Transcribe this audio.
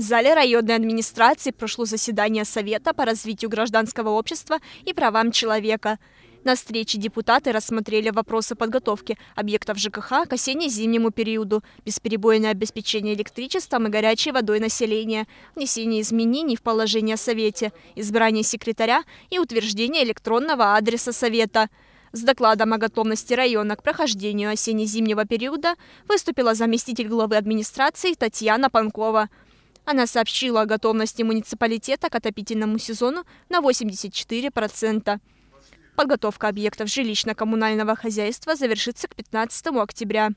В зале районной администрации прошло заседание Совета по развитию гражданского общества и правам человека. На встрече депутаты рассмотрели вопросы подготовки объектов ЖКХ к осенне-зимнему периоду, бесперебойное обеспечение электричеством и горячей водой населения, внесение изменений в положение совета, избрание секретаря и утверждение электронного адреса Совета. С докладом о готовности района к прохождению осенне-зимнего периода выступила заместитель главы администрации Татьяна Панкова. Она сообщила о готовности муниципалитета к отопительному сезону на 84%. Подготовка объектов жилищно-коммунального хозяйства завершится к 15 октября.